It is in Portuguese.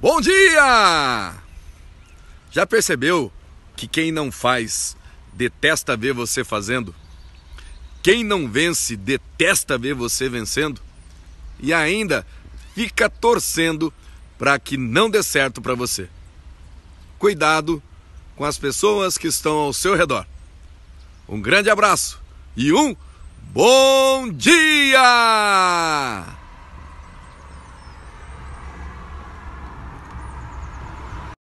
Bom dia! Já percebeu que quem não faz detesta ver você fazendo? Quem não vence detesta ver você vencendo? E ainda fica torcendo para que não dê certo para você. Cuidado com as pessoas que estão ao seu redor. Um grande abraço e um bom dia!